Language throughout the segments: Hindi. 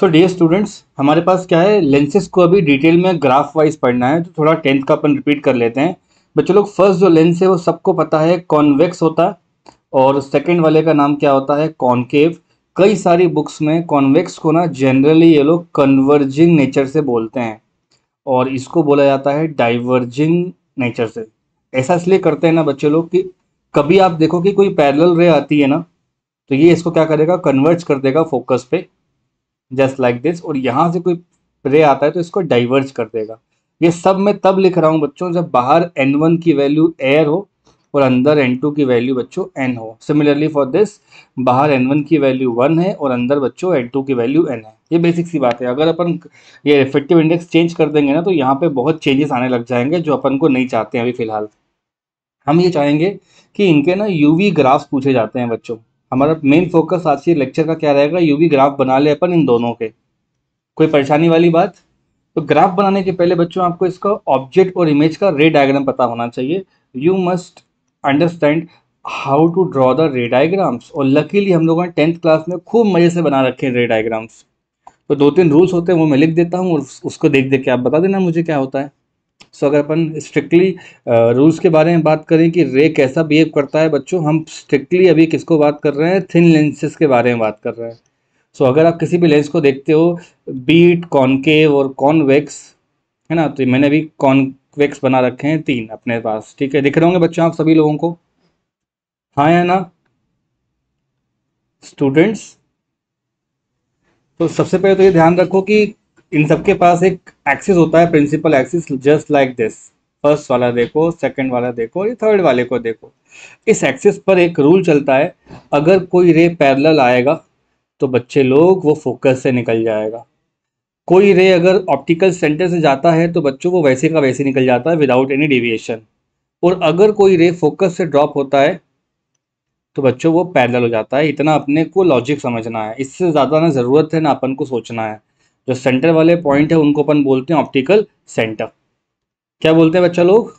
सो डियर स्टूडेंट्स हमारे पास क्या है लेंसेज को अभी डिटेल में ग्राफ वाइज पढ़ना है तो थोड़ा टेंथ का अपन रिपीट कर लेते हैं बच्चों लोग फर्स्ट जो लेंस है वो सबको पता है कॉन्वेक्स होता है और सेकेंड वाले का नाम क्या होता है कॉन्केव कई सारी बुक्स में कॉन्वेक्स को ना जनरली ये लोग कन्वर्जिंग नेचर से बोलते हैं और इसको बोला जाता है डाइवर्जिंग नेचर से ऐसा इसलिए करते हैं ना बच्चे लोग कि कभी आप देखो कि कोई पैरल रे आती है ना तो ये इसको क्या करेगा कन्वर्ज कर देगा फोकस पे जस्ट लाइक दिस और यहाँ से कोई प्रे आता है तो इसको डाइवर्ज कर देगा ये सब मैं तब लिख रहा हूँ बच्चों जब बाहर एन वन की वैल्यू एयर हो और अंदर एन टू की वैल्यू बच्चों एन हो सिमिलरली फॉर दिस बाहर एन वन की वैल्यू वन है और अंदर बच्चों एन टू की वैल्यू एन है ये बेसिक सी बात है अगर अपन ये इफेक्टिव इंडेक्स चेंज कर देंगे ना तो यहाँ पे बहुत चेंजेस आने लग जाएंगे जो अपन को नहीं चाहते हैं अभी फिलहाल हम ये चाहेंगे कि इनके ना यूवी ग्राफ्स पूछे जाते हैं बच्चों हमारा मेन फोकस आज के लेक्चर का क्या रहेगा यूवी ग्राफ बना ले अपन इन दोनों के कोई परेशानी वाली बात तो ग्राफ बनाने के पहले बच्चों आपको इसका ऑब्जेक्ट और इमेज का रे डायग्राम पता होना चाहिए you must understand how to draw the ray diagrams और लकीली हम लोगों ने टेंथ क्लास में खूब मज़े से बना रखे हैं रे डायग्राम्स तो दो तीन रूल्स होते हैं वो मैं लिख देता हूँ और उसको देख देख के आप बता देना मुझे क्या होता है सो अगर अपन स्ट्रिक्टली रूल्स के बारे में बात करें कि रे कैसा बिहेव करता है बच्चों हम स्ट्रिक्टली अभी किसको बात कर रहे हैं थिन लेंसेज के बारे में बात कर रहे हैं सो अगर आप किसी भी लेंस को देखते हो बीट कॉनकेव और कॉनवेक्स है ना तो मैंने अभी कॉनवेक्स बना रखे हैं तीन अपने पास ठीक है दिख रहे होंगे बच्चों आप सभी लोगों को हाँ या ना स्टूडेंट्स तो सबसे पहले तो ये ध्यान रखो कि इन सबके पास एक एक्सिस होता है principal axis just like this first वाला देखो सेकंड वाला देखो और थर्ड वाले को देखो इस एक्सिस पर एक रूल चलता है अगर कोई रे पैरेलल आएगा तो बच्चे लोग वो फोकस से निकल जाएगा कोई रे अगर ऑप्टिकल सेंटर से जाता है तो बच्चों को वैसे का वैसे निकल जाता है विदाउट एनी डिविएशन और अगर कोई रे फोकस से ड्रॉप होता है तो बच्चों वो पैदल हो जाता है इतना अपने को लॉजिक समझना है इससे ज़्यादा ना ज़रूरत है ना अपन को सोचना है जो सेंटर वाले पॉइंट है उनको अपन बोलते हैं ऑप्टिकल सेंटर क्या बोलते हैं बच्चा लोग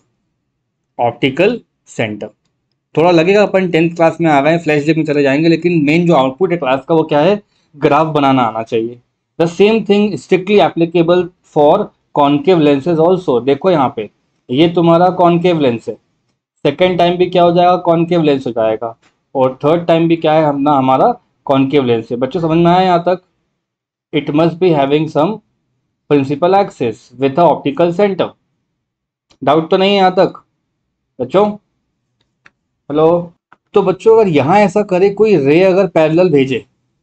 ऑप्टिकल सेंटर थोड़ा लगेगा अपन टेंथ क्लास में आ रहे हैं फ्लैश डेक में चले जाएंगे लेकिन मेन जो आउटपुट है क्लास का वो क्या है ग्राफ बनाना आना चाहिए the same thing strictly applicable for concave lenses also देखो यहाँ पे ये तुम्हारा कॉन्केव लेंस है सेकेंड टाइम भी क्या हो जाएगा कॉन्केव लेंस हो जाएगा और थर्ड टाइम भी क्या है हम हमारा कॉन्केव लेंस है बच्चों समझ में आया यहाँ तक it must be having some principal axis with a optical center. Doubt तो नहीं है यहाँ तक बच्चों हेलो तो बच्चों अगर यहाँ ऐसा करे कोई रे अगर पैरेलल भेजे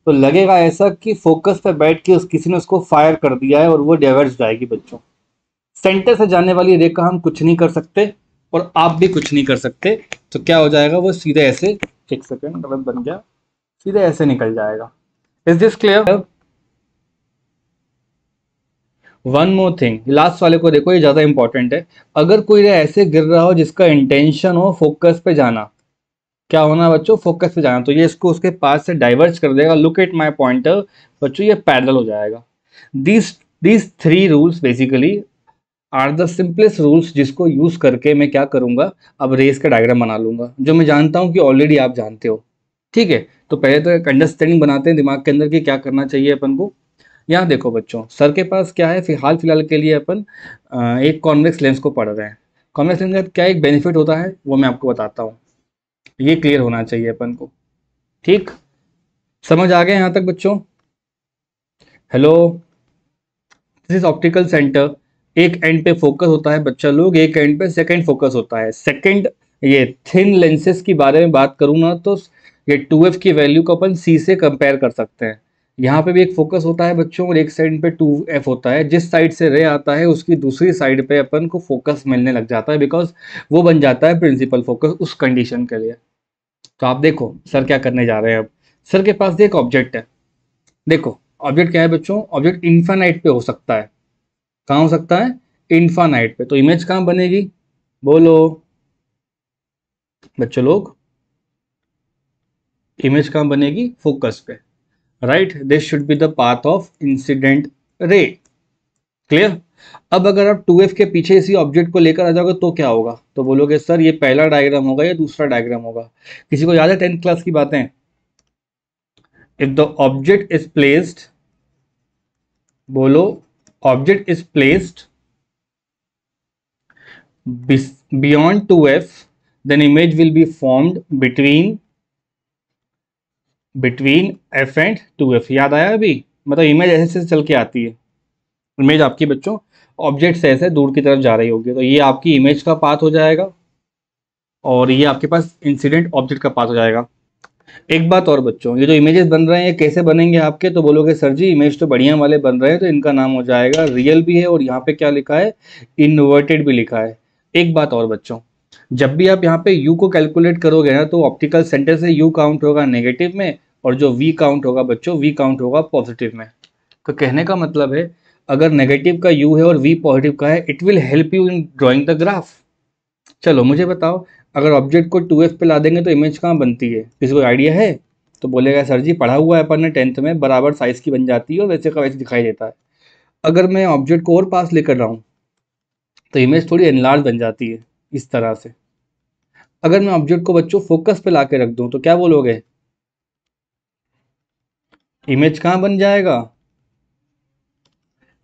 तो लगेगा ऐसा कि फोकस पर बैठ के उस किसी ने उसको फायर कर दिया है और वो डाइवर्स जाएगी बच्चों सेंटर से जाने वाली रे का हम कुछ नहीं कर सकते और आप भी कुछ नहीं कर सकते तो क्या हो जाएगा वो सीधे ऐसे एक सेकेंड गलत बन गया सीधे ऐसे निकल जाएगा is this clear one more thing last वाले को देखो ये ज़्यादा इंपॉर्टेंट है अगर कोई ऐसे गिर रहा हो जिसका इंटेंशन हो फोकस पे जाना क्या होना बच्चों फोकस पे जाना तो ये इसको उसके पास से डाइवर्ज कर देगा लुक एट माई पॉइंटर बच्चों ये पैदल हो जाएगा this this three rules basically are the simplest rules जिसको यूज़ करके मैं क्या करूंगा अब रेस का डायग्राम बना लूंगा जो मैं जानता हूँ कि ऑलरेडी आप जानते हो ठीक है तो पहले तो एक अंडरस्टैंडिंग बनाते हैं दिमाग के अंदर कि क्या करना चाहिए अपन को यहाँ देखो बच्चों सर के पास क्या है फिलहाल फिलहाल के लिए अपन एक कॉन्वेक्स लेंस को पढ़ रहे हैं कॉन्वेक्स लेंस का क्या एक बेनिफिट होता है वो मैं आपको बताता हूँ ये क्लियर होना चाहिए अपन को ठीक समझ आ गए यहाँ तक बच्चों hello this is optical centre एक एंड पे फोकस होता है बच्चा लोग एक एंड पे सेकेंड फोकस होता है सेकेंड ये थिन लेंसेज के बारे में बात करूँ ना तो ये टू की वैल्यू को अपन सी से कंपेयर कर सकते हैं यहाँ पे भी एक फोकस होता है बच्चों और एक साइड पे टू एफ होता है जिस साइड से रे आता है उसकी दूसरी साइड पे अपन को फोकस मिलने लग जाता है बिकॉज वो बन जाता है प्रिंसिपल फोकस उस कंडीशन के लिए तो आप देखो सर क्या करने जा रहे हैं अब सर के पास एक ऑब्जेक्ट है देखो ऑब्जेक्ट क्या है बच्चों ऑब्जेक्ट इन्फानाइट पे हो सकता है कहाँ हो सकता है इन्फानाइट पे तो इमेज कहाँ बनेगी बोलो बच्चों लोग इमेज कहाँ बनेगी फोकस पे right this should be the path of incident ray clear अब अगर आप 2f के पीछे इसी ऑब्जेक्ट को लेकर आ जाओगे तो क्या होगा तो बोलोगे सर ये पहला डायग्राम होगा या दूसरा डायग्राम होगा किसी को याद है टेंथ क्लास की बातें if the object is placed बोलो object is placed beyond 2f then image will be formed between between F and two F याद आया अभी मतलब इमेज ऐसे चल के आती है इमेज आपकी बच्चों ऑब्जेक्ट से ऐसे दूर की तरफ जा रही होगी तो ये आपकी इमेज का पाथ हो जाएगा और ये आपके पास इंसिडेंट ऑब्जेक्ट का पाथ हो जाएगा एक बात और बच्चों ये जो इमेजेस बन रहे हैं ये कैसे बनेंगे आपके तो बोलोगे सर जी इमेज तो बढ़िया वाले बन रहे हैं तो इनका नाम हो जाएगा रियल भी है और यहाँ पे क्या लिखा है इन्वर्टेड भी लिखा है एक बात और बच्चों जब भी आप यहाँ पे यू को कैलकुलेट करोगे ना तो ऑप्टिकल सेंटर से यू काउंट होगा नेगेटिव में और जो वी काउंट होगा बच्चों वी काउंट होगा पॉजिटिव में तो कहने का मतलब है अगर नेगेटिव का यू है और वी पॉजिटिव का है it will help you in drawing the graph चलो मुझे बताओ अगर ऑब्जेक्ट को टू पे ला देंगे तो इमेज कहाँ बनती है किसी को आइडिया है तो बोलेगा सर जी पढ़ा हुआ है अपन ने टेंथ में बराबर साइज़ की बन जाती है और वैसे का वैसे दिखाई देता है अगर मैं ऑब्जेक्ट को और पास लेकर रहा हूँ तो इमेज थोड़ी एनलार्ज बन जाती है इस तरह से अगर मैं ऑब्जेक्ट को बच्चों फोकस पे ला के रख दूँ तो क्या बोलोगे इमेज कहाँ बन जाएगा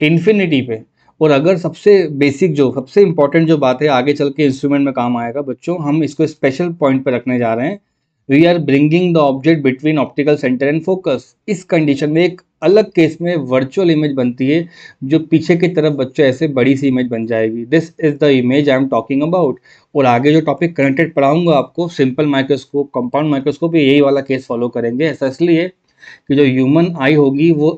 इन्फिनिटी पे और अगर सबसे बेसिक जो सबसे इंपॉर्टेंट जो बात है आगे चल के इंस्ट्रूमेंट में काम आएगा बच्चों हम इसको स्पेशल पॉइंट पे रखने जा रहे हैं we are bringing the object between optical centre and focus इस कंडीशन में एक अलग केस में वर्चुअल इमेज बनती है जो पीछे की तरफ बच्चों ऐसे बड़ी सी इमेज बन जाएगी this is the image I am talking about और आगे जो टॉपिक कनेक्टेड पढ़ाऊंगा आपको सिंपल माइक्रोस्कोप कंपाउंड माइक्रोस्कोप यही वाला केस फॉलो करेंगे ऐसा इसलिए कि जो ह्यूमन आई होगी वो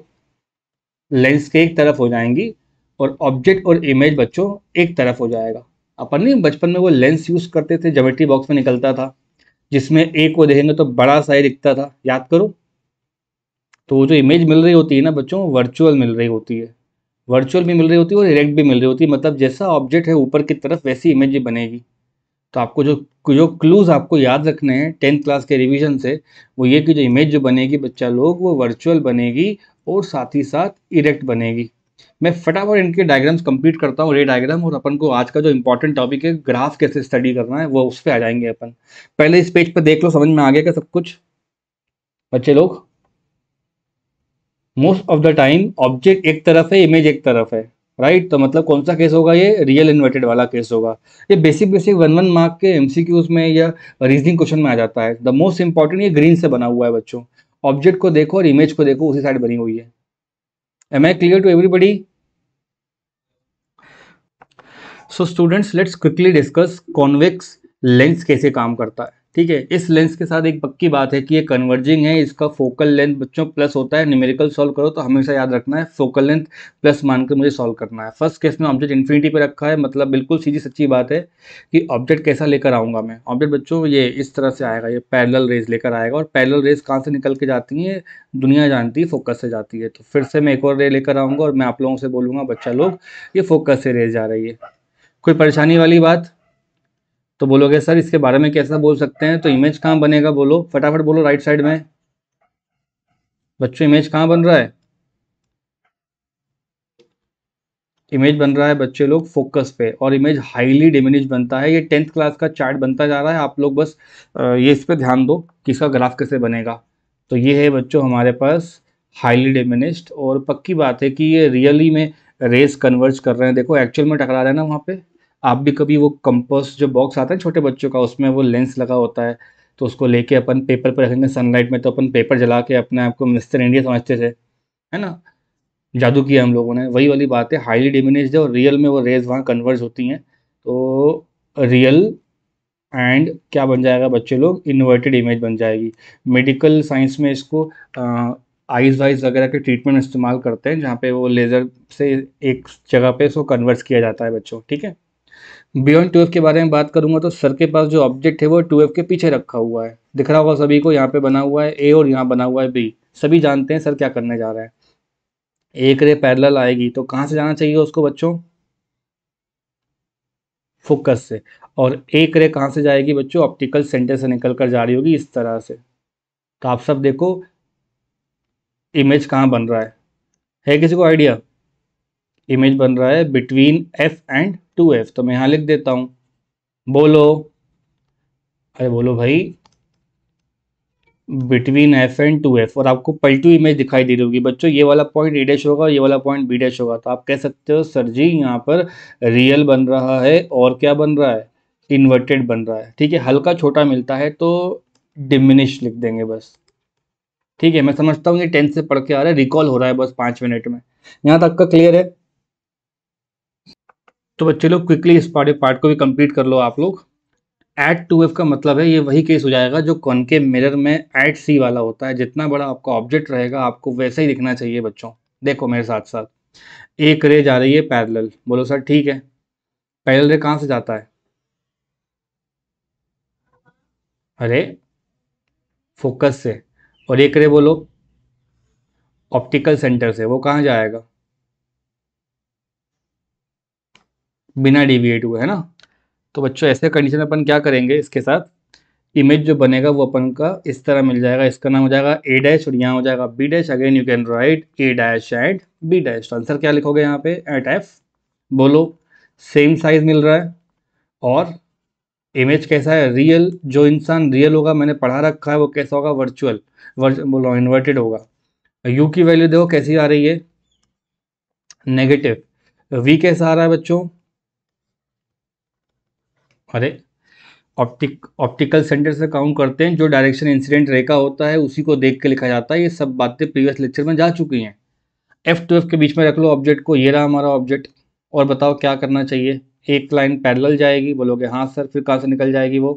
लेंस के एक तरफ हो जाएंगी और ऑब्जेक्ट और इमेज बच्चों एक तरफ हो जाएगा अपन नहीं बचपन में वो लेंस यूज़ करते थे जोमेट्री बॉक्स में निकलता था जिसमें ए को देखेंगे तो बड़ा सा ही दिखता था याद करो तो वो जो इमेज मिल रही होती है ना बच्चों वर्चुअल मिल रही होती है वर्चुअल भी मिल रही होती है और डायरेक्ट भी मिल रही होती है मतलब जैसा ऑब्जेक्ट है ऊपर की तरफ वैसी इमेज भी बनेगी तो आपको जो जो क्लूज़ आपको याद रखने हैं टेंथ क्लास के रिवीजन से वो ये कि जो इमेज जो बनेगी बच्चा लोग वो वर्चुअल बनेगी और साथ ही साथ इरेक्ट बनेगी मैं फटाफट इनके डायग्राम्स कंप्लीट करता हूँ रे डायग्राम और अपन को आज का जो इंपॉर्टेंट टॉपिक है ग्राफ कैसे स्टडी करना है वो उस पर आ जाएंगे अपन पहले इस पेज पर देख लो समझ में आ गया क्या सब कुछ बच्चे लोग most of the time object एक तरफ है इमेज एक तरफ है राइट तो मतलब कौन सा केस होगा ये रियल इन्वर्टेड वाला केस होगा ये basic basic one one mark के एमसीक्यूज में या रीजनिंग क्वेश्चन में आ जाता है द मोस्ट इंपॉर्टेंट ये ग्रीन से बना हुआ है बच्चों ऑब्जेक्ट को देखो और इमेज को देखो उसी साइड बनी हुई है am I clear to everybody so students let's quickly discuss convex lens कैसे काम करता है ठीक है इस लेंस के साथ एक पक्की बात है कि ये कन्वर्जिंग है इसका फोकल लेंथ बच्चों प्लस होता है न्यूमेरिकल सॉल्व करो तो हमेशा याद रखना है फोकल लेंथ प्लस मानकर मुझे सॉल्व करना है फर्स्ट केस में ऑब्जेक्ट इन्फिनिटी पे रखा है मतलब बिल्कुल सीधी सच्ची बात है कि ऑब्जेक्ट कैसा लेकर आऊँगा मैं ऑब्जेक्ट बच्चों ये इस तरह से आएगा ये पैरल रेज लेकर आएगा और पैरल रेज कहाँ से निकल के जाती है दुनिया जानती है फोकस से जाती है तो फिर से मैं एक और रे लेकर आऊँगा और मैं आप लोगों से बोलूँगा बच्चा लोग ये फोकस से रेज जा रही है कोई परेशानी वाली बात तो बोलोगे सर इसके बारे में कैसा बोल सकते हैं तो इमेज कहाँ बनेगा बोलो फटाफट बोलो राइट साइड में बच्चों इमेज कहाँ बन रहा है इमेज बन रहा है बच्चे लोग फोकस पे और इमेज हाईली डिमिनिश बनता है ये टेंथ क्लास का चार्ट बनता जा रहा है आप लोग बस ये इस पर ध्यान दो कि इसका ग्राफ कैसे बनेगा तो ये है बच्चों हमारे पास हाईली डिमिनिश्ड और पक्की बात है कि ये रियली में रेस कन्वर्ज कर रहे हैं देखो एक्चुअल में टकरा रहे हैं ना वहाँ पे आप भी कभी वो कंपास जो बॉक्स आता है छोटे बच्चों का उसमें वो लेंस लगा होता है तो उसको लेके अपन पेपर पर रखेंगे सनलाइट में तो अपन पेपर जला के अपने आप को मिस्टर इंडिया समझते थे है ना जादू किया हम लोगों ने वही वाली बात है हाईली डिमिनिश्ड है और रियल में वो रेज वहाँ कन्वर्स होती हैं तो रियल एंड क्या बन जाएगा बच्चे लोग इन्वर्टेड इमेज बन जाएगी मेडिकल साइंस में इसको आइज वाइज वगैरह के ट्रीटमेंट इस्तेमाल करते हैं जहाँ पे वो लेज़र से एक जगह पे इसको कन्वर्स किया जाता है बच्चों ठीक है बियॉन्ड टू के बारे में बात करूंगा तो सर के पास जो ऑब्जेक्ट है वो ट्वेल्व के पीछे रखा हुआ है दिख रहा होगा सभी को यहाँ पे बना हुआ है ए और यहाँ बना हुआ है बी सभी जानते हैं सर क्या करने जा रहा है एक रे पैरेलल आएगी तो कहाँ से जाना चाहिए उसको बच्चों फोकस से और एक रे कहाँ से जाएगी बच्चों ऑप्टिकल सेंटर से निकल कर जा रही होगी इस तरह से तो आप सब देखो इमेज कहाँ बन रहा है है किसी को आइडिया इमेज बन रहा है between F and two F तो मैं यहां लिख देता हूं बोलो अरे बोलो भाई between F and two F और आपको पलटू इमेज दिखाई दे रही होगी बच्चों ये वाला पॉइंट ए डैश होगा ये वाला पॉइंट बी डैश होगा तो आप कह सकते हो सर जी यहाँ पर रियल बन रहा है और क्या बन रहा है इन्वर्टेड बन रहा है ठीक है हल्का छोटा मिलता है तो डिमिनिश लिख देंगे बस ठीक है मैं समझता हूँ ये टेंथ से पढ़ के आ रहा है रिकॉल हो रहा है बस पाँच मिनट में यहाँ तक का क्लियर है तो बच्चे लोग क्विकली इस पार्ट पार्ट को भी कंप्लीट कर लो आप लोग एट टू एफ का मतलब है ये वही केस हो जाएगा जो के मिरर में एट सी वाला होता है जितना बड़ा आपका ऑब्जेक्ट रहेगा आपको वैसा ही दिखना चाहिए बच्चों देखो मेरे साथ साथ एक रे जा रही है पैरेलल बोलो सर ठीक है पैरेलल रे कहाँ से जाता है अरे फोकस से और एक रे बोलो ऑप्टिकल सेंटर से वो कहाँ जाएगा बिना डिविएट हुए है ना तो बच्चों ऐसे कंडीशन में अपन क्या करेंगे इसके साथ इमेज जो बनेगा वो अपन का इस तरह मिल जाएगा इसका नाम हो जाएगा ए डैश और यहाँ हो जाएगा B dash again you can write A dash and B dash answer क्या लिखोगे यहाँ पे एट एफ बोलो सेम साइज मिल रहा है और इमेज कैसा है रियल जो इंसान रियल होगा मैंने पढ़ा रखा है वो कैसा होगा वर्चुअल वर्च बोलो इन्वर्टेड होगा यू की वैल्यू देखो कैसी आ रही है नेगेटिव वी कैसा आ रहा है बच्चों अरे ऑप्टिक ऑप्टिकल सेंटर से काउंट करते हैं जो डायरेक्शन इंसिडेंट रे का होता है उसी को देख के लिखा जाता है ये सब बातें प्रीवियस लेक्चर में जा चुकी हैं एफ टू एफ के बीच में रख लो ऑब्जेक्ट को ये रहा हमारा ऑब्जेक्ट और बताओ क्या करना चाहिए एक लाइन पैरेलल जाएगी बोलोगे हाँ सर फिर कहाँ से निकल जाएगी वो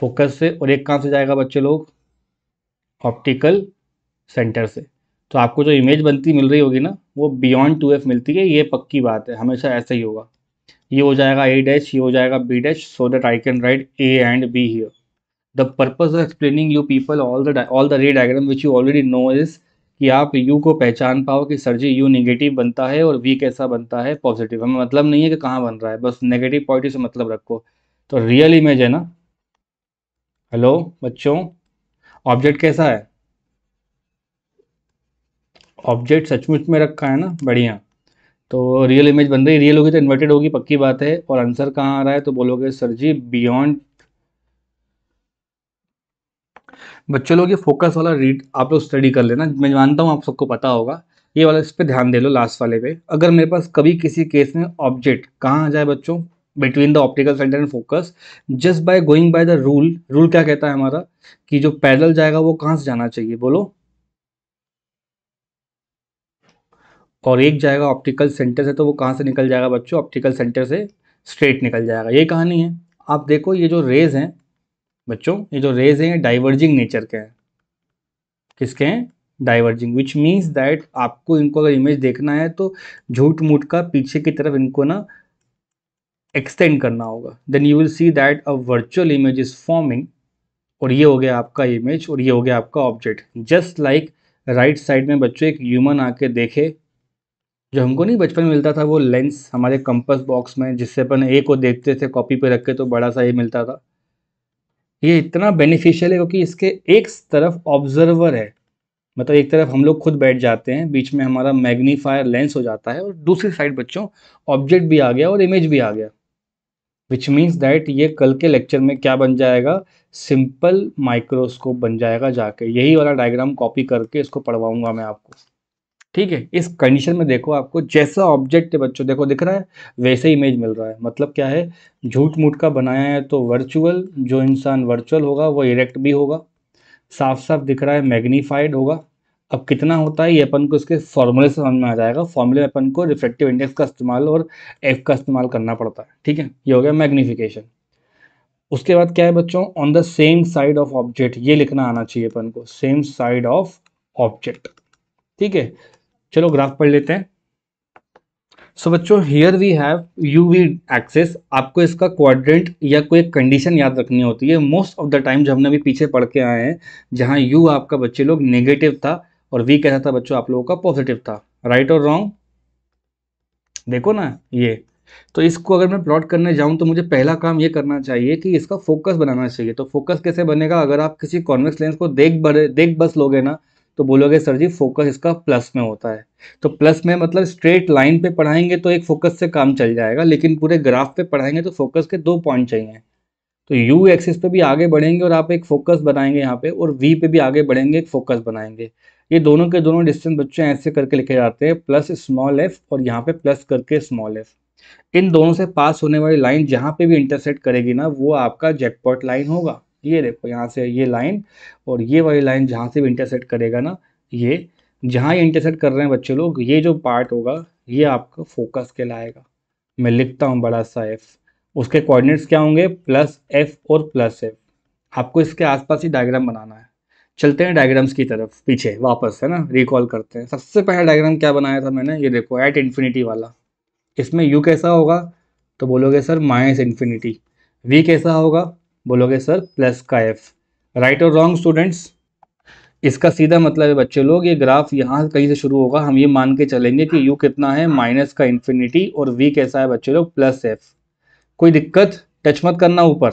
फोकस से और एक कहाँ से जाएगा बच्चे लोग ऑप्टिकल सेंटर से तो आपको जो इमेज बनती मिल रही होगी ना वो बियॉन्ड टू एफ मिलती है ये पक्की बात है हमेशा ऐसा ही होगा ये e हो जाएगा ए डैश ये हो जाएगा B dash so that I can write A and B here the purpose of explaining you people all the all the ray diagram which you already know is कि आप यू को पहचान पाओ कि सर जी यू निगेटिव बनता है और वी कैसा बनता है पॉजिटिव हमें मतलब नहीं है कि कहाँ बन रहा है बस नेगेटिव पॉइंट से मतलब रखो तो रियल इमेज है ना हेलो बच्चों ऑब्जेक्ट कैसा है ऑब्जेक्ट सचमुच में रखा है ना बढ़िया तो रियल इमेज बन रही रियल होगी तो इन्वर्टेड होगी पक्की बात है और आंसर कहाँ आ रहा है तो बोलोगे सर जी बियॉन्ड बच्चों लोग ये फोकस वाला रीड आप लोग स्टडी कर लेना मैं जानता हूँ आप सबको पता होगा ये वाला इस पर ध्यान दे लो लास्ट वाले पे अगर मेरे पास कभी किसी केस में ऑब्जेक्ट कहाँ आ जाए बच्चों between the optical centre and focus just by going by the rule rule क्या कहता है हमारा कि जो पैदल जाएगा वो कहाँ से जाना चाहिए बोलो और एक जाएगा ऑप्टिकल सेंटर से तो वो कहाँ से निकल जाएगा बच्चों ऑप्टिकल सेंटर से स्ट्रेट निकल जाएगा ये कहानी है आप देखो ये जो रेज हैं बच्चों ये जो रेज हैं डाइवर्जिंग नेचर के हैं किसके हैं डाइवर्जिंग विच मीन्स दैट आपको इनको अगर इमेज देखना है तो झूठ मूठ का पीछे की तरफ इनको ना एक्सटेंड करना होगा then you will see that a virtual image is forming और ये हो गया आपका इमेज और ये हो गया आपका object just like right side में बच्चों एक ह्यूमन आके देखे जो हमको नहीं बचपन में मिलता था वो लेंस हमारे कंपस बॉक्स में जिससे अपन ए को देखते थे कॉपी पे रख के तो बड़ा सा ये मिलता था ये इतना बेनिफिशियल है क्योंकि इसके एक तरफ ऑब्जर्वर है मतलब एक तरफ हम लोग खुद बैठ जाते हैं बीच में हमारा मैग्नीफायर लेंस हो जाता है और दूसरी साइड बच्चों ऑब्जेक्ट भी आ गया और इमेज भी आ गया विच मीन्स डैट ये कल के लेक्चर में क्या बन जाएगा सिंपल माइक्रोस्कोप बन जाएगा जाके यही वाला डायग्राम कॉपी करके इसको पढ़वाऊंगा मैं आपको ठीक है इस कंडीशन में देखो आपको जैसा ऑब्जेक्ट है बच्चों देखो दिख रहा है वैसे इमेज मिल रहा है मतलब क्या है झूठ मूठ का बनाया है तो वर्चुअल जो इंसान वर्चुअल होगा वो इरेक्ट भी होगा साफ साफ दिख रहा है मैग्नीफाइड होगा अब कितना होता है ये अपन को इसके फॉर्मूले से समझ में आ जाएगा फॉर्मूले में अपन को रिफ्लेक्टिव इंडेक्स का इस्तेमाल और एफ का इस्तेमाल करना पड़ता है ठीक है ये हो गया मैग्नीफिकेशन उसके बाद क्या है बच्चों on the same side of object ये लिखना आना चाहिए अपन को सेम साइड ऑफ ऑब्जेक्ट ठीक है चलो ग्राफ पढ़ लेते हैं सो so, बच्चों here we have u v axes आपको इसका क्वाड्रेंट या कोई कंडीशन याद रखनी होती है मोस्ट ऑफ द टाइम जो हमने अभी पीछे पढ़ के आए हैं जहां यू आपका बच्चे लोग नेगेटिव था और वी कैसा था बच्चों आप लोगों का पॉजिटिव था राइट और रॉन्ग देखो ना ये तो इसको अगर मैं प्लॉट करने जाऊं तो मुझे पहला काम ये करना चाहिए कि इसका फोकस बनाना चाहिए तो फोकस कैसे बनेगा अगर आप किसी कॉन्वेक्स लेंस को देख बड़े देख बस लोगे ना तो बोलोगे सर जी फोकस इसका प्लस में होता है तो प्लस में मतलब स्ट्रेट लाइन पे पढ़ाएंगे तो एक फोकस से काम चल जाएगा लेकिन पूरे ग्राफ पे पढ़ाएंगे तो फोकस के दो पॉइंट चाहिए तो यू एक्सिस पे भी आगे बढ़ेंगे और आप एक फोकस बनाएंगे यहाँ पे और वी पे भी आगे बढ़ेंगे एक फोकस बनाएंगे ये दोनों के दोनों डिस्टेंस बच्चे ऐसे करके लिखे जाते हैं प्लस स्मॉल एफ और यहाँ पे प्लस करके स्मॉल एफ इन दोनों से पास होने वाली लाइन जहाँ पे भी इंटरसेक्ट करेगी ना वो आपका जैकपॉट लाइन होगा ये देखो यहाँ से ये लाइन और ये वाली लाइन जहाँ से भी इंटरसेट करेगा ना ये जहाँ ये इंटरसेट कर रहे हैं बच्चे लोग ये जो पार्ट होगा ये आपका फोकस के लाएगा मैं लिखता हूँ बड़ा सा एफ़ उसके कोऑर्डिनेट्स क्या होंगे प्लस एफ और प्लस एफ आपको इसके आसपास ही डायग्राम बनाना है चलते हैं डायग्राम्स की तरफ पीछे वापस है ना रिकॉल करते हैं सबसे पहला डायग्राम क्या बनाया था मैंने ये देखो एट इन्फिनिटी वाला इसमें यू कैसा होगा तो बोलोगे सर माइनस इन्फिनिटी वी कैसा होगा बोलोगे सर प्लस का एफ राइट और रॉन्ग स्टूडेंट्स इसका सीधा मतलब है बच्चे लोग ये ग्राफ यहाँ कहीं से शुरू होगा हम ये मान के चलेंगे कि यू कितना है माइनस का इन्फिनिटी और वी कैसा है बच्चे लोग प्लस एफ कोई दिक्कत टच मत करना ऊपर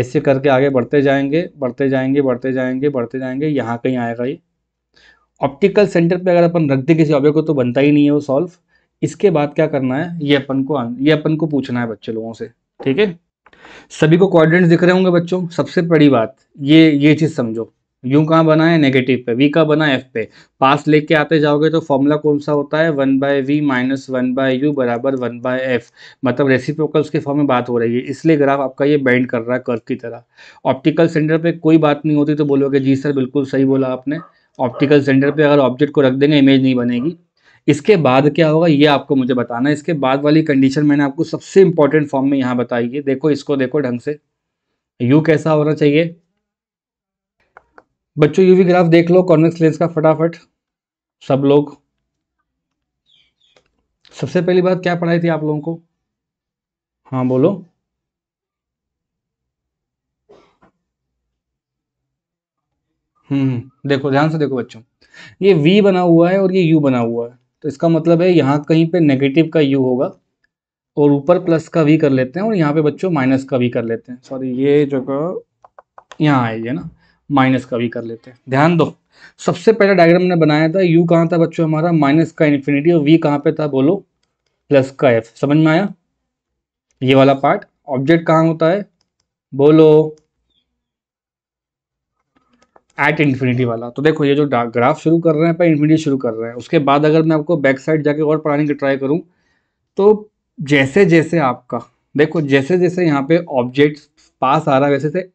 ऐसे करके आगे बढ़ते जाएंगे बढ़ते जाएंगे बढ़ते जाएंगे बढ़ते जाएंगे यहाँ कहीं आएगा ये ऑप्टिकल सेंटर पे अगर अपन रख दे किसी ऑब्जेक्ट को तो बनता ही नहीं है वो सॉल्व इसके बाद क्या करना है ये अपन को ये अपन को पूछना है बच्चे लोगों से ठीक है सभी को क्वाड्रेंट्स दिख रहे होंगे बच्चों सबसे बड़ी बात ये ये चीज़ समझो यू कहाँ बना है नेगेटिव पे वी का बना एफ पे पास लेके आते जाओगे तो फॉर्मूला कौन सा होता है one by v minus one by u बराबर वन बाय एफ मतलब रेसिप्रोकल के फॉर्म में बात हो रही है इसलिए ग्राफ आपका ये बैंड कर रहा है कर्व की तरह ऑप्टिकल सेंटर पे कोई बात नहीं होती तो बोलोगे जी सर बिल्कुल सही बोला आपने ऑप्टिकल सेंटर पर अगर ऑब्जेक्ट को रख देंगे इमेज नहीं बनेगी इसके बाद क्या होगा ये आपको मुझे बताना है इसके बाद वाली कंडीशन मैंने आपको सबसे इंपॉर्टेंट फॉर्म में यहां बताई है देखो इसको देखो ढंग से यू कैसा होना चाहिए बच्चों यूवी ग्राफ देख लो कॉन्वेक्स लेंस का फटाफट सब लोग सबसे पहली बात क्या पढ़ाई थी आप लोगों को हाँ बोलो हम्म देखो ध्यान से देखो बच्चों ये V बना हुआ है और ये U बना हुआ है तो इसका मतलब है यहाँ कहीं पे नेगेटिव का यू होगा और ऊपर प्लस का वी कर लेते हैं और यहाँ पे बच्चों माइनस का वी कर लेते हैं सॉरी ये जगह यहाँ आएगी है ना माइनस का वी कर लेते हैं ध्यान दो सबसे पहले डायग्राम ने बनाया था यू कहाँ था बच्चों हमारा माइनस का इन्फिनिटी और वी कहाँ पे था बोलो प्लस का एफ समझ में आया ये वाला पार्ट ऑब्जेक्ट कहाँ होता है बोलो एट इन्फिनिटी वाला तो देखो ये जो ग्राफ शुरू कर रहे हैं पर इन्फिनिटी शुरू कर रहे हैं उसके बाद अगर मैं आपको बैक साइड जाके और पढ़ाने की ट्राई करूँ तो जैसे जैसे आपका देखो जैसे जैसे यहाँ पे ऑब्जेक्ट पास आ रहा है वैसे से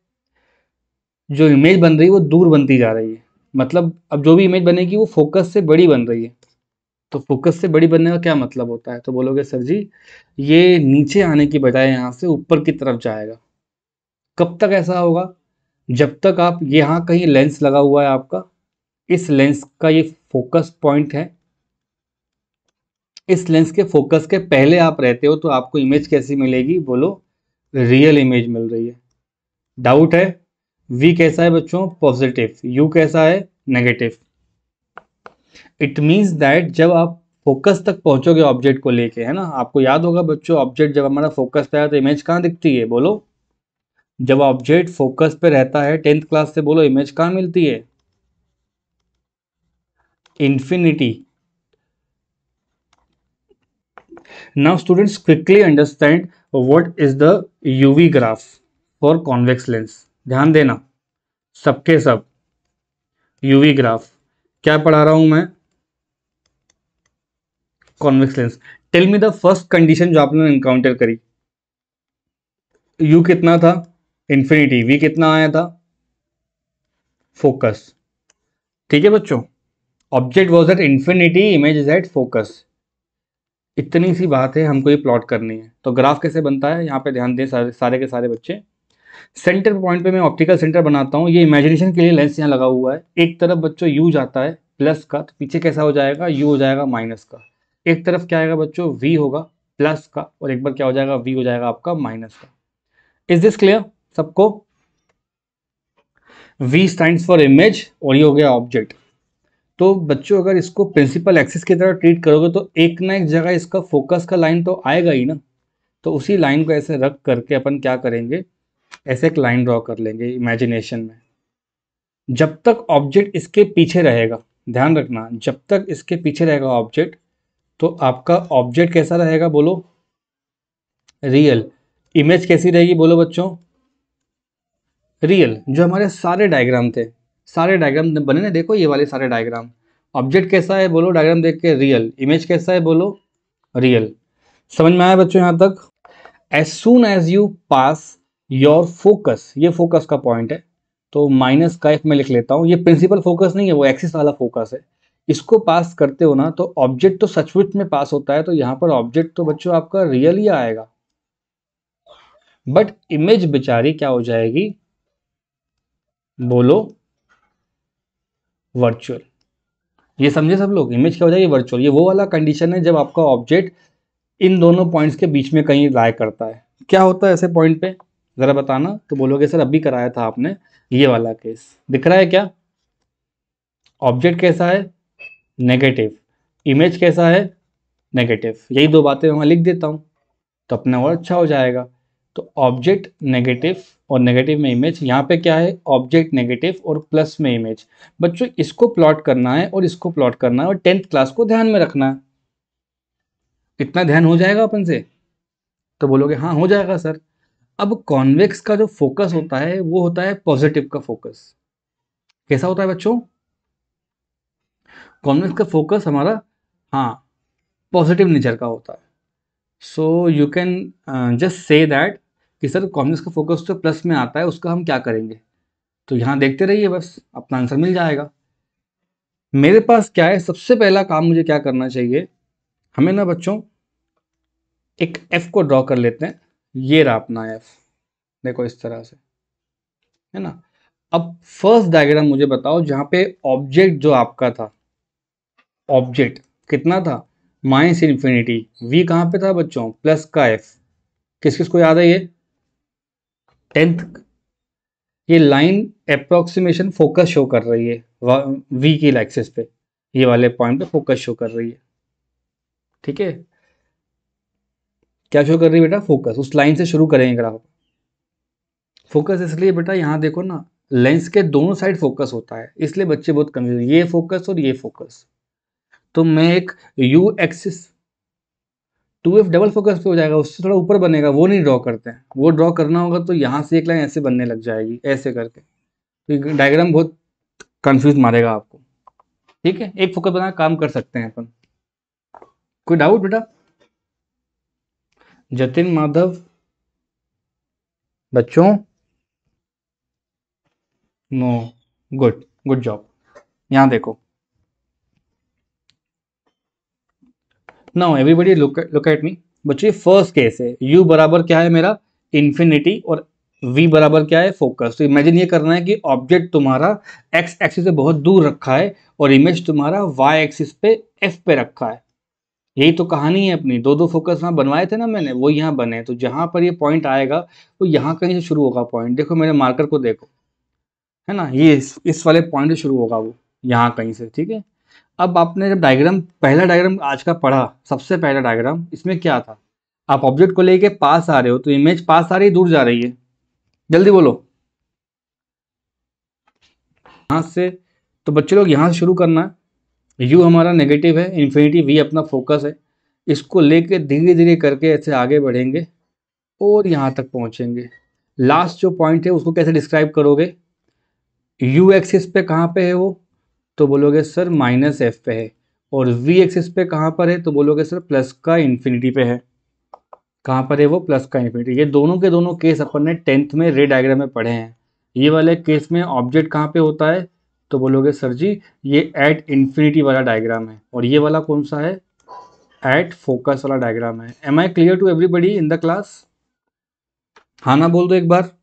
जो इमेज बन रही है वो दूर बनती जा रही है मतलब अब जो भी इमेज बनेगी वो फोकस से बड़ी बन रही है तो फोकस से बड़ी बनने का क्या मतलब होता है तो बोलोगे सर जी ये नीचे आने की बजाय यहाँ से ऊपर की तरफ जाएगा कब तक ऐसा होगा जब तक आप यहाँ कहीं लेंस लगा हुआ है आपका इस लेंस का ये फोकस पॉइंट है इस लेंस के फोकस के पहले आप रहते हो तो आपको इमेज कैसी मिलेगी बोलो रियल इमेज मिल रही है डाउट है वी कैसा है बच्चों पॉजिटिव यू कैसा है नेगेटिव इट मीन्स दैट जब आप फोकस तक पहुंचोगे ऑब्जेक्ट को लेके है ना आपको याद होगा बच्चों ऑब्जेक्ट जब हमारा फोकस पे आया तो इमेज कहाँ दिखती है बोलो जब ऑब्जेक्ट फोकस पे रहता है टेंथ क्लास से बोलो इमेज कहाँ मिलती है infinity now students quickly understand what is the u v graph for convex lens ध्यान देना सबके सब यूवी ग्राफ क्या पढ़ा रहा हूं मैं convex lens tell me the first condition जो आपने इनकाउंटर करी यू कितना था इन्फिनिटी वी कितना आया था फोकस ठीक है बच्चों object was at infinity image is at focus इतनी सी बात है हमको ये प्लॉट करनी है तो ग्राफ कैसे बनता है यहाँ पे ध्यान दें सारे सारे के सारे बच्चे सेंटर पॉइंट पे मैं ऑप्टिकल सेंटर बनाता हूँ ये इमेजिनेशन के लिए लेंस यहाँ लगा हुआ है एक तरफ बच्चों यू जाता है प्लस का तो पीछे कैसा हो जाएगा यू हो जाएगा माइनस का एक तरफ क्या आएगा बच्चों वी होगा प्लस का और एक बार क्या हो जाएगा वी हो जाएगा आपका माइनस का इज दिस क्लियर सबको वी स्टैंड फॉर इमेज और ये हो गया ऑब्जेक्ट तो बच्चों अगर इसको प्रिंसिपल एक्सिस की तरह ट्रीट करोगे तो एक ना एक जगह इसका फोकस का लाइन तो आएगा ही ना तो उसी लाइन को ऐसे रख करके अपन क्या करेंगे ऐसे एक लाइन ड्रॉ कर लेंगे इमेजिनेशन में जब तक ऑब्जेक्ट इसके पीछे रहेगा ध्यान रखना जब तक इसके पीछे रहेगा ऑब्जेक्ट तो आपका ऑब्जेक्ट कैसा रहेगा बोलो रियल इमेज कैसी रहेगी बोलो बच्चों रियल जो हमारे सारे डायग्राम थे सारे डायग्राम बने ना देखो ये वाले सारे डायग्राम ऑब्जेक्ट कैसा है बोलो डायग्राम देख के रियल इमेज कैसा है बोलो रियल समझ में आया बच्चों यहाँ तक as soon as you pass your focus ये फोकस का पॉइंट है तो माइनस का एफ मैं लिख लेता हूँ ये प्रिंसिपल फोकस नहीं है वो एक्सिस वाला फोकस है इसको पास करते हो ना तो ऑब्जेक्ट तो सचमुच में पास होता है तो यहाँ पर ऑब्जेक्ट तो बच्चों आपका रियल ही आएगा बट इमेज बेचारी क्या हो जाएगी बोलो वर्चुअल ये समझे सब लोग इमेज क्या हो जाएगी वर्चुअल ये वो वाला कंडीशन है जब आपका ऑब्जेक्ट इन दोनों पॉइंट्स के बीच में कहीं लाया करता है क्या होता है ऐसे पॉइंट पे ज़रा बताना तो बोलोगे सर अभी कराया था आपने ये वाला केस दिख रहा है क्या ऑब्जेक्ट कैसा है नेगेटिव इमेज कैसा है नेगेटिव यही दो बातें मैं लिख देता हूं तो अपना और अच्छा हो जाएगा तो ऑब्जेक्ट नेगेटिव और नेगेटिव में इमेज यहाँ पे क्या है ऑब्जेक्ट नेगेटिव और प्लस में इमेज बच्चों इसको प्लॉट करना है और इसको प्लॉट करना है और टेंथ क्लास को ध्यान में रखना है इतना ध्यान हो जाएगा अपन से तो बोलोगे हाँ हो जाएगा सर अब कॉन्वेक्स का जो फोकस होता है वो होता है पॉजिटिव का फोकस कैसा होता है बच्चों कॉन्वेक्स का फोकस हमारा हाँ पॉजिटिव नेचर का होता है so you can just say that कि सर कॉम्युनिस्ट का फोकस तो प्लस में आता है उसका हम क्या करेंगे तो यहाँ देखते रहिए बस अपना आंसर मिल जाएगा मेरे पास क्या है सबसे पहला काम मुझे क्या करना चाहिए हमें ना बच्चों एक एफ को ड्रॉ कर लेते हैं ये रहा अपना एफ देखो इस तरह से है ना अब फर्स्ट डायग्राम मुझे बताओ जहां पे ऑब्जेक्ट जो आपका था ऑब्जेक्ट कितना था माइनस इन्फिनिटी वी कहां पे था बच्चों प्लस का एफ किस किस को याद है ये टेंथ ये लाइन अप्रोक्सीमेशन फोकस शो कर रही है वी की एक्सेस पे ये वाले पॉइंट पे फोकस शो कर रही है ठीक है क्या शो कर रही है बेटा फोकस उस लाइन से शुरू करेंगे ग्राफ फोकस इसलिए बेटा यहाँ देखो ना लेंस के दोनों साइड फोकस होता है इसलिए बच्चे बहुत कंफ्यूज ये फोकस और ये फोकस तो मैं एक u axis two F double focus पे हो जाएगा उससे थोड़ा ऊपर बनेगा वो नहीं ड्रॉ करते हैं वो ड्रॉ करना होगा तो यहाँ से एक लाइन ऐसे बनने लग जाएगी ऐसे करके तो डायग्राम बहुत कंफ्यूज मारेगा आपको ठीक है एक फोकस बना काम कर सकते हैं अपन कोई डाउट बेटा जतिन माधव बच्चों नो गुड गुड जॉब यहाँ देखो now everybody look at me बच्चे फर्स्ट केस है यू बराबर क्या है मेरा इन्फिनिटी और v बराबर क्या है फोकस तो इमेजिन ये करना है कि ऑब्जेक्ट तुम्हारा x एक्सिस से बहुत दूर रखा है और इमेज तुम्हारा y एक्सिस पे f पे रखा है यही तो कहानी है अपनी दो दो फोकस यहाँ बनवाए थे ना मैंने वो यहाँ बने तो जहाँ पर ये पॉइंट आएगा वो तो यहाँ कहीं से शुरू होगा पॉइंट देखो मेरे मार्कर को देखो है ना ये इस, इस वाले पॉइंट से शुरू होगा वो यहाँ कहीं से ठीक है अब आपने जब डायग्राम पहला डायग्राम आज का पढ़ा सबसे पहला डायग्राम इसमें क्या था आप ऑब्जेक्ट को लेके पास आ रहे हो तो इमेज पास आ रही दूर जा रही है जल्दी बोलो यहां से तो बच्चे लोग यहाँ से शुरू करना है यू हमारा नेगेटिव है इन्फिनिटी वी अपना फोकस है इसको लेके धीरे धीरे करके ऐसे आगे बढ़ेंगे और यहाँ तक पहुंचेंगे लास्ट जो पॉइंट है उसको कैसे डिस्क्राइब करोगे यू एक्सिस पे कहाँ पे है वो तो बोलोगे सर माइनस एफ पे है और वी एक्सिस पे कहाँ पर है तो बोलोगे सर प्लस का इन्फिनिटी पे है कहाँ पर है वो प्लस का इन्फिनिटी ये दोनों के दोनों केस अपन ने टेंथ में रे डायग्राम में पढ़े हैं ये वाले केस में ऑब्जेक्ट कहाँ पे होता है तो बोलोगे सर जी ये एट इन्फिनिटी वाला डायग्राम है और ये वाला कौन सा है एट फोकस वाला डायग्राम है am I clear to everybody in the class हाँ ना बोल दो एक बार